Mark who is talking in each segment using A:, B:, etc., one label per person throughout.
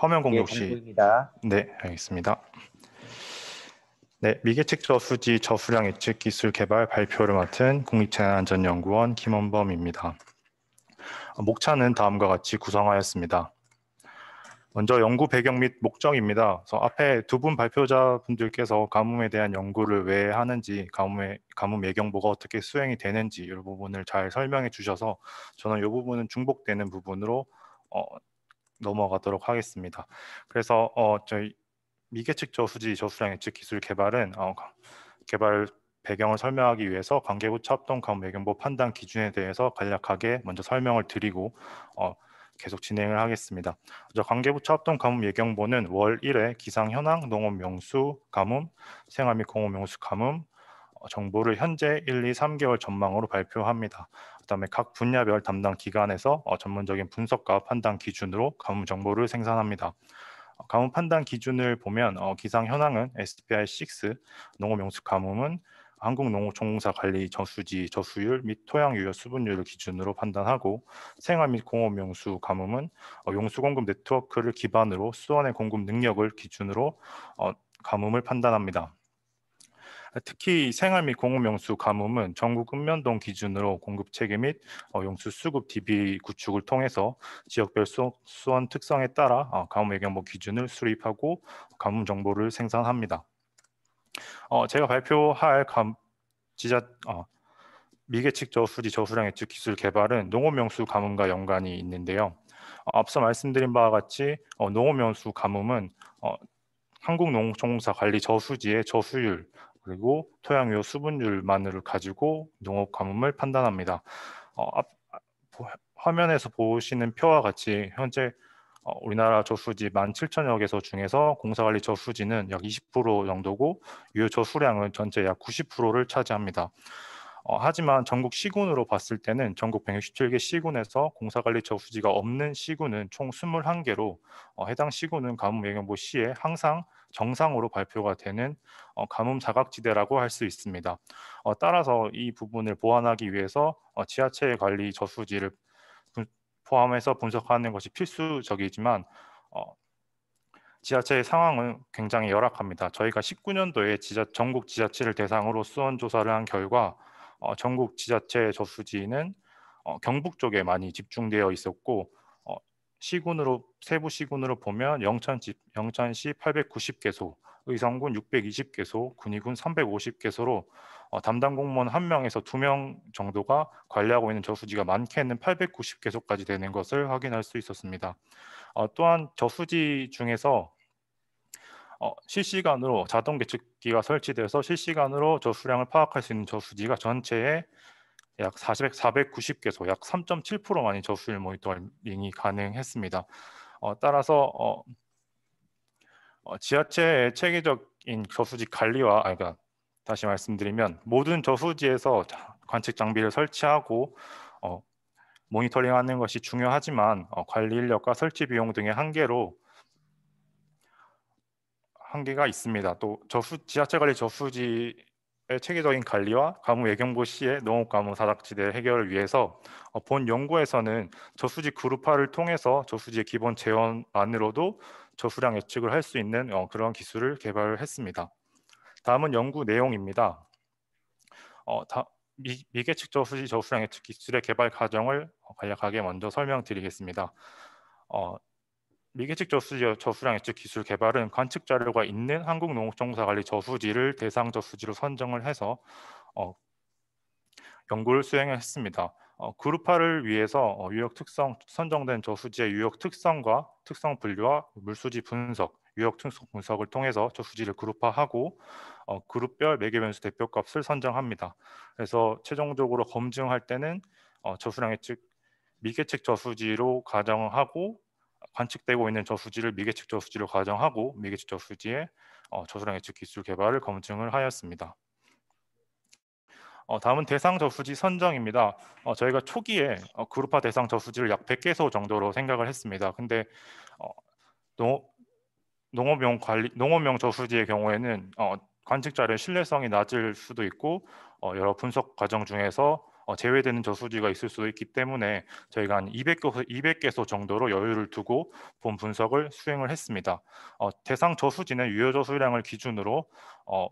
A: 화면 공격시 예, 네, 알겠습니다. 네, 미계측 저수지 저수량 예측 기술 개발 발표를 맡은 국립재난안전연구원 김원범입니다. 목차는 다음과 같이 구성하였습니다. 먼저 연구 배경 및 목적입니다. 그래서 앞에 두 분 발표자분들께서 가뭄에 대한 연구를 왜 하는지, 가뭄의, 가뭄 예경보가 어떻게 수행이 되는지 이 부분을 잘 설명해 주셔서 저는 이 부분은 중복되는 부분으로 어, 넘어가도록 하겠습니다. 그래서 어, 저희 미계측 저수지 저수량 예측 기술 개발은 어, 개발 배경을 설명하기 위해서 관계부처 합동 강 매경보 판단 기준에 대해서 간략하게 먼저 설명을 드리고 어, 계속 진행을 하겠습니다. 먼저 관계부처 합동 가뭄 예경보는 월 1회 기상 현황, 농업 명수 가뭄, 생활 및 공업 명수 가뭄, 어, 정보를 현재 1, 2, 3개월 전망으로 발표합니다. 그다음에 각 분야별 담당 기관에서 어, 전문적인 분석과 판단 기준으로 가뭄 정보를 생산합니다. 어, 가뭄 판단 기준을 보면 기상 현황은 SPI6, 농업 용수 가뭄은 한국농업총공사 관리 저수지 저수율 및 토양 유효 수분율을 기준으로 판단하고 생활 및 공업 용수 가뭄은 용수 공급 네트워크를 기반으로 수원의 공급 능력을 기준으로 가뭄을 판단합니다. 특히 생활 및 공업 영수 가뭄은 전국 읍면동 기준으로 공급 체계 및용수 어, 수급 DB 구축을 통해서 지역별 수원 특성에 따라 어, 가뭄 예경보 기준을 수립하고 가뭄 정보를 생산합니다. 어, 제가 발표할 감, 지자 어, 미계측 저수지 저수량 예측 기술 개발은 농업 명수 가뭄과 연관이 있는데요. 어, 앞서 말씀드린 바와 같이 어, 농업 명수 가뭄은 어, 한국농촌공사 관리 저수지의 저수율 그리고 토양유 수분율만을 가지고 농업 가뭄을 판단합니다. 어, 앞, 화면에서 보시는 표와 같이 현재 어, 우리나라 저수지 17,000여 개소 중에서 공사관리 저수지는 약 20% 정도고 유효 저수량은 전체 약 90%를 차지합니다. 어, 하지만 전국 시군으로 봤을 때는 전국 167개 시군에서 공사관리처 후지가 없는 시군은 총 21개로 어, 해당 시군은 가뭄 예경보 시에 항상 정상으로 발표가 되는 어, 가뭄 사각지대라고할 수 있습니다. 어, 따라서 이 부분을 보완하기 위해서 어, 지하철 관리 저수지를 분, 포함해서 분석하는 것이 필수적이지만 어, 지자체의 상황은 굉장히 열악합니다. 저희가 19년도에 지자, 전국 지자체를 대상으로 수원 조사를 한 결과 어, 전국 지자체 저수지는 어, 경북 쪽에 많이 집중되어 있었고 어, 시군으로 세부 시군으로 보면 영천 지, 영천시 890개소, 의성군 620개소, 군위군 350개소로 어, 담당 공무원 한 명에서 두 명 정도가 관리하고 있는 저수지가 많게는 890개소까지 되는 것을 확인할 수 있었습니다. 어, 또한 저수지 중에서 어, 실시간으로 자동 계측기가 설치돼서 실시간으로 저수량을 파악할 수 있는 저수지가 전체에 약 40, 490개소, 약 3.7%만이 저수율 모니터링이 가능했습니다. 어, 따라서 어, 어, 지하체의 체계적인 저수지 관리와 아, 그러니까 다시 말씀드리면 모든 저수지에서 관측 장비를 설치하고 어, 모니터링하는 것이 중요하지만 어, 관리 인력과 설치 비용 등의 한계로 한계가 있습니다. 또 저수 지하철 관리 저수지의 체계적인 관리와 가뭄 예경보 시의 농업 가뭄 사각지대 해결을 위해서 어, 본 연구에서는 저수지 그룹화를 통해서 저수지의 기본 재원만으로도 저수량 예측을 할 수 있는 어, 그런 기술을 개발했습니다. 다음은 연구 내용입니다. 어, 다, 미, 계측 저수지 저수량 예측 기술의 개발 과정을 어, 간략하게 먼저 설명드리겠습니다. 어, 미개측 저수지 저수량 예측 기술 개발은 관측 자료가 있는 한국농업정사관리 저수지를 대상 저수지로 선정을 해서 어, 연구를 수행을 했습니다. 어, 그룹화를 위해서 어, 유역 특성 선정된 저수지의 유역 특성과 특성 분류와 물수지 분석, 유역 특성 분석을 통해서 저수지를 그룹화하고 어, 그룹별 매개변수 대표값을 선정합니다. 그래서 최종적으로 검증할 때는 어, 저수량 예측 미개측 저수지로 가정하고 관측되고 있는 저수지를 미개측 저수지로 가정하고 미개측 저수지의 어, 저수량 예측 기술 개발을 검증을 하였습니다. 어, 다음은 대상 저수지 선정입니다. 어, 저희가 초기에 어, 그룹화 대상 저수지를 약 100개소 정도로 생각을 했습니다. 근데 농, 어, 농업용 관리, 농업용 저수지의 경우에는 어, 관측자료의 신뢰성이 낮을 수도 있고 어, 여러 분석 과정 중에서 어, 제외되는 저수지가 있을 수도 있기 때문에 저희가 한 200개소, 200개소 정도로 여유를 두고 본 분석을 수행을 했습니다. 어, 대상 저수지는 유효 저수량을 기준으로 어,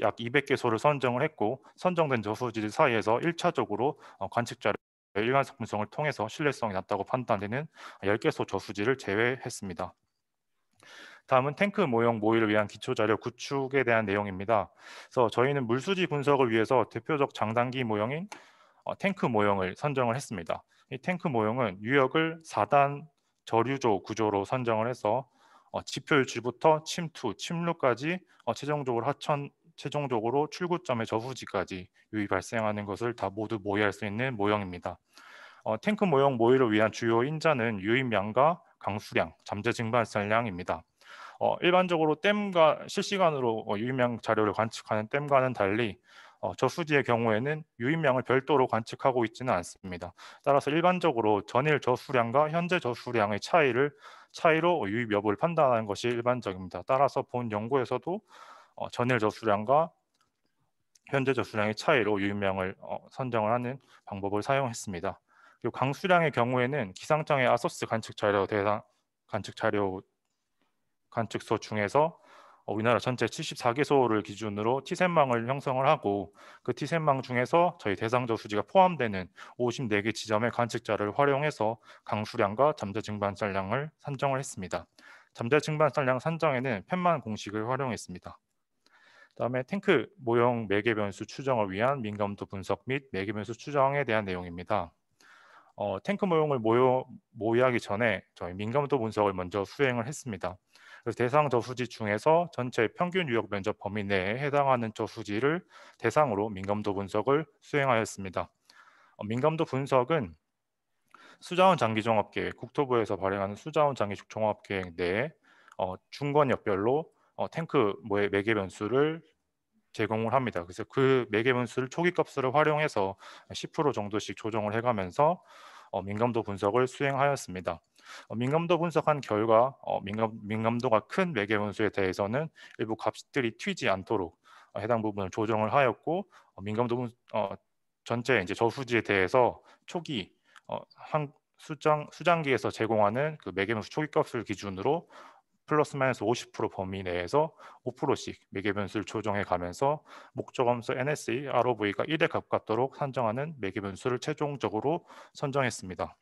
A: 약 200개소를 선정을 했고 선정된 저수지들 사이에서 1차적으로 관측자를 일관성 분석을 통해서 신뢰성이 낮다고 판단되는 10개소 저수지를 제외했습니다. 다음은 탱크 모형 모의를 위한 기초자료 구축에 대한 내용입니다. 그래서 저희는 물수지 분석을 위해서 대표적 장단기 모형인 어, 탱크 모형을 선정을 했습니다. 이 탱크 모형은 유역을 4단 저류조 구조로 선정을 해서 어, 지표 유출부터 침투, 침루까지 어, 최종적으로 하천, 최종적으로 출구점의 저수지까지 유입 발생하는 것을 다 모두 모의할 수 있는 모형입니다. 어, 탱크 모형 모의를 위한 주요 인자는 유입량과 강수량, 잠재 증발산량입니다. 어, 일반적으로 댐과 실시간으로 어, 유입량 자료를 관측하는 댐과는 달리 어, 저수지의 경우에는 유입량을 별도로 관측하고 있지는 않습니다. 따라서 일반적으로 전일 저수량과 현재 저수량의 차이를 차이로 어, 유입 여부를 판단하는 것이 일반적입니다. 따라서 본 연구에서도 어, 전일 저수량과 현재 저수량의 차이로 유입량을 어, 선정을 하는 방법을 사용했습니다. 그리고 강수량의 경우에는 기상청의 아소스 관측 자료 대상 관측 자료 관측소 중에서 어, 우리나라 전체 74개소를 기준으로 티샘망을 형성을 하고 그 티샘망 중에서 저희 대상자 수지가 포함되는 54개 지점의 관측자를 활용해서 강수량과 잠재 증반살량을 산정을 했습니다. 잠재 증반살량 산정에는 팻만 공식을 활용했습니다. 다음에 탱크 모형 매개 변수 추정을 위한 민감도 분석 및 매개 변수 추정에 대한 내용입니다. 어, 탱크 모형을 모여, 모의하기 전에 저희 민감도 분석을 먼저 수행을 했습니다. 대상 저수지 중에서 전체 평균 유역 면적 범위 내에 해당하는 저수지를 대상으로 민감도 분석을 수행하였습니다. 어, 민감도 분석은 수자원 장기 종합계획, 국토부에서 발행하는 수자원 장기 종합계획 내에 어, 중건역별로 어, 탱크 매개 변수를 제공을 합니다. 그래서 그 매개 변수를 초기 값으로 활용해서 10% 정도씩 조정을 해가면서 어, 민감도 분석을 수행하였습니다. 어, 민감도 분석한 결과 어, 민감, 민감도가 큰 매개 변수에 대해서는 일부 값들이 튀지 않도록 어, 해당 부분을 조정을 하였고 어, 민감도 분, 어, 전체 이제 저수지에 대해서 초기 어, 한 수장, 수장기에서 제공하는 그 매개변수 초기값을 기준으로 플러스 마이너스 50% 범위 내에서 5%씩 매개 변수를 조정해 가면서 목적 함수 NSE ROV가 1에 가깝도록 산정하는 매개 변수를 최종적으로 선정했습니다.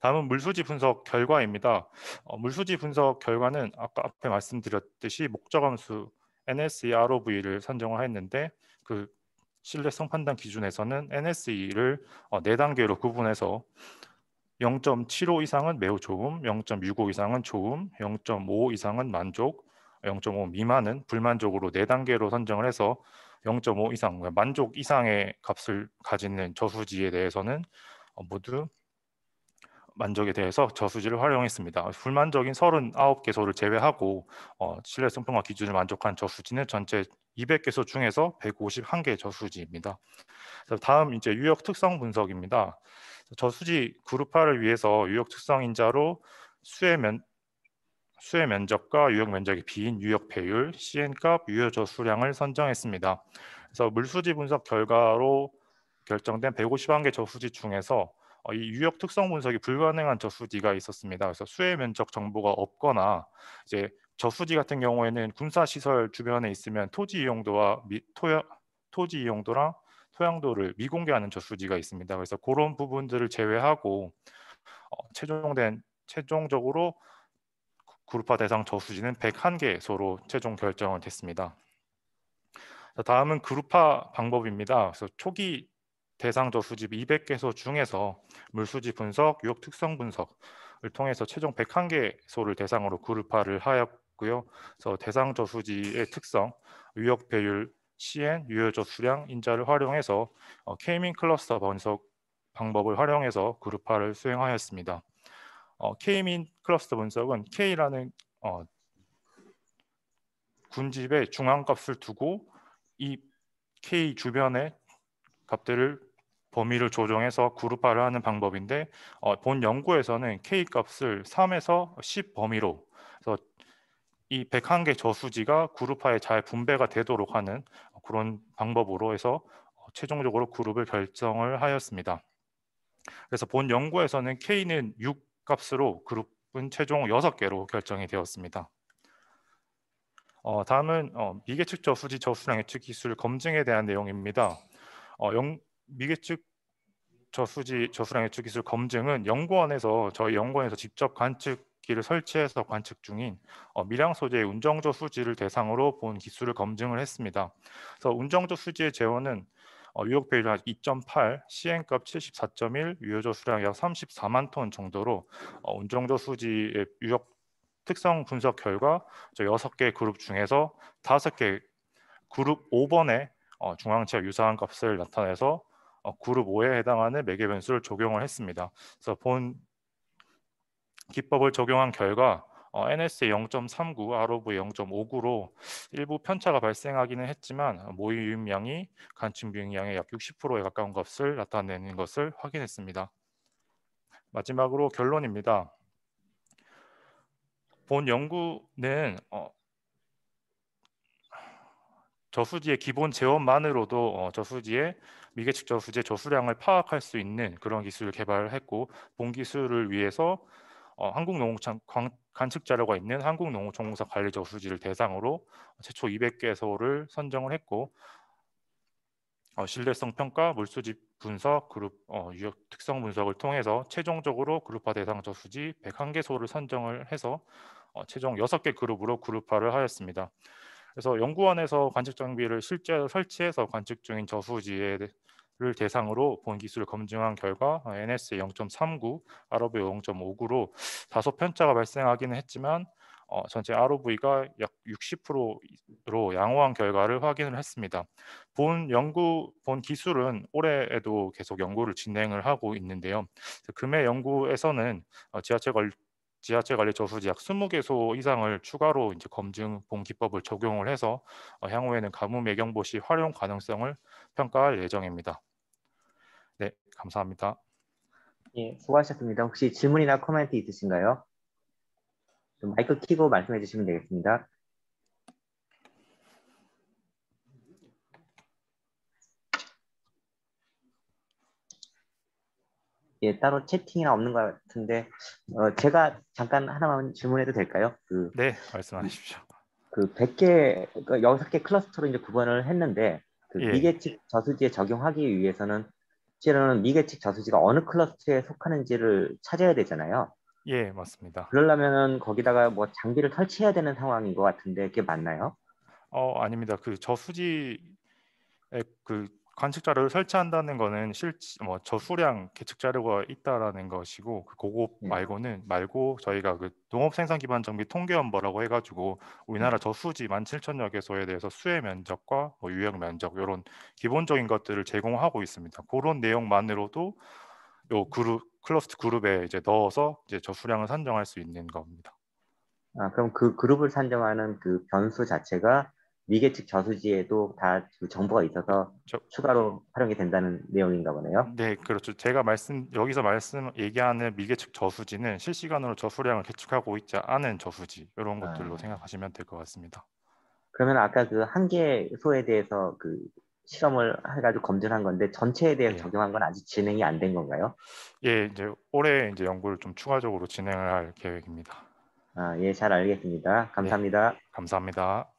A: 다음은 물수지 분석 결과입니다. 어, 물수지 분석 결과는 아까 앞에 말씀드렸듯이 목적 함수 NSE ROV를 산정을 했는데 그 신뢰성 판단 기준에서는 NSE를 어, 4단계로 구분해서 0.75 이상은 매우 좋음, 0.65 이상은 좋음, 0.5 이상은 만족, 0.5 미만은 불만족으로 4단계로 선정을 해서 0.5 이상, 그러니까 만족 이상의 값을 가지는 저수지에 대해서는 모두 만족에 대해서 저수지를 활용했습니다. 불만족인 39개소를 제외하고 어, 신뢰성 평가 기준을 만족한 저수지는 전체 200개소 중에서 151개 저수지입니다. 다음 이제 유역 특성 분석입니다. 저수지 그룹화를 위해서 유역 특성 인자로 수해면 수의 면적과 유역 면적의 비인 유역 배율, CN값, 유효 저수량을 선정했습니다. 그래서 물수지 분석 결과로 결정된 151개 저수지 중에서 어, 이 유역 특성 분석이 불가능한 저수지가 있었습니다. 그래서 수해 면적 정보가 없거나 이제 저수지 같은 경우에는 군사 시설 주변에 있으면 토지 이용도와 미, 토지 이용도랑 소양도를 미공개하는 저수지가 있습니다. 그래서 그런 부분들을 제외하고 어, 최종된 최종적으로 그룹화 대상 저수지는 101개소로 최종 결정을 됐습니다. 다음은 그룹화 방법입니다. 그래서 초기 대상 저수지 200개소 중에서 물수지 분석, 유역 특성 분석을 통해서 최종 101개소를 대상으로 그룹화를 하였고요. 그래서 대상 저수지의 특성, 유역 배율, CN 유효적 수량 인자를 활용해서 어, K민 클러스터 분석 방법을 활용해서 그룹화를 수행하였습니다. 어, K민 클러스터 분석은 K라는 어, 군집의 중앙값을 두고 이 K 주변의 값들을 범위를 조정해서 그룹화를 하는 방법인데 어, 본 연구에서는 K값을 3에서 10 범위로 이 101개 저수지가 그룹화에 잘 분배가 되도록 하는 그런 방법으로 해서 어, 최종적으로 그룹을 결정을 하였습니다. 그래서 본 연구에서는 K는 6 값으로 그룹은 최종 6개로 결정이 되었습니다. 어, 다음은 어, 미계측 저수지 저수량 예측 기술 검증에 대한 내용입니다. 어, 영, 미계측 저수지 저수량 예측 기술 검증은 연구원에서 저희 연구원에서 직접 관측 기를 설치해서 관측 중인 미량 어, 소재의 운정조 수지를 대상으로 본기술을 검증을 했습니다. 그래서 운정조 수지의 재원은 어, 유역 배율 약2.8 시행값 74.1, 유효조 수량 약 34만 톤 정도로 어, 운정조 수지의 유역 특성 분석 결과 저 6개 그룹 중에서 5개 그룹 5번의 중앙체와 유사한 값을 나타내서 그룹 5에 해당하는 매개 변수를 적용을 했습니다. 그래서 본 기법을 적용한 결과 어, NS의 0.39, ROV의 0.59로 일부 편차가 발생하기는 했지만 모유유임량이 간증 비행량의약 60%에 가까운 값을 나타내는 것을 확인했습니다. 마지막으로 결론입니다. 본 연구는 어, 저수지의 기본 재원만으로도 어, 저수지의 미개측 저수지의 저수량을 파악할 수 있는 그런 기술을 개발했고 본 기술을 위해서 어, 한국농업청 관측 자료가 있는 한국농업정보사 관리적 수지를 대상으로 최초 200개소를 선정을 했고 어, 신뢰성 평가, 물수집 분석, 그룹 어, 유역 특성 분석을 통해서 최종적으로 그룹화 대상저 수지 101개소를 선정을 해서 어, 최종 6개 그룹으로 그룹화를 하였습니다. 그래서 연구원에서 관측 장비를 실제 설치해서 관측 중인 저수지에 를 대상으로 본 기술을 검증한 결과 어, NS 0.39, ROV 0.59로 다소 편차가 발생하기는 했지만 어, 전체 ROV가 약 60%로 양호한 결과를 확인을 했습니다. 본 연구 본 기술은 올해에도 계속 연구를 진행을 하고 있는데요. 금해 연구에서는 어, 지하철 지하철 관리 저수지약 20개소 이상을 추가로 이제 검증본 기법을 적용을 해서 어, 향후에는 가뭄 예경보시 활용 가능성을 평가할 예정입니다. 네, 감사합니다. 예,
B: 수고하셨습니다. 혹시 질문이나 코멘트 있으신가요? 좀 마이크 키고 말씀해 주시면 되겠습니다. 예, 따로 채팅이나 없는 것 같은데 어, 제가 잠깐 하나만 질문해도 될까요?
A: 그, 네, 말씀하십시오.
B: 그 100개, 그 6개 클러스터로 이제 구분을 했는데 그 예. 미계측 저수지에 적용하기 위해서는 실제로는 미계측 저수지가 어느 클러스터에 속하는지를 찾아야 되잖아요.
A: 예, 맞습니다.
B: 그러려면 거기다가 뭐 장비를 설치해야 되는 상황인 것 같은데 그게 맞나요?
A: 어, 아닙니다. 그 저수지 그 관측자를 료 설치한다는 거는 실, 뭐 저수량 계측 자료가 있다라는 것이고 그거 네. 말고는 말고 저희가 그 농업 생산 기반 정비 통계 원보라고 해가지고 우리나라 네. 저수지 17,000여 개소에 대해서 수해 면적과 뭐 유역 면적 이런 기본적인 것들을 제공하고 있습니다. 그런 내용만으로도 요 그룹 클러스트 그룹에 이제 넣어서 이제 저수량을 산정할 수 있는 겁니다.
B: 아 그럼 그 그룹을 산정하는 그 변수 자체가 미개측 저수지에도 다 그 정보가 있어서 저, 추가로 활용이 된다는 내용인가 보네요.
A: 네, 그렇죠. 제가 말씀 여기서 말씀 얘기하는 미개측 저수지는 실시간으로 저수량을 개축하고 있지 않은 저수지 이런 아. 것들로 아. 생각하시면 될 것 같습니다.
B: 그러면 아까 그 한계 소에 대해서 그 실험을 해가지고 검증한 건데 전체에 대해 예. 적용한 건 아직 진행이 안 된 건가요?
A: 예, 이제 올해 이제 연구를 좀 추가적으로 진행을 할 계획입니다. 아, 예, 잘 알겠습니다. 감사합니다. 예, 감사합니다.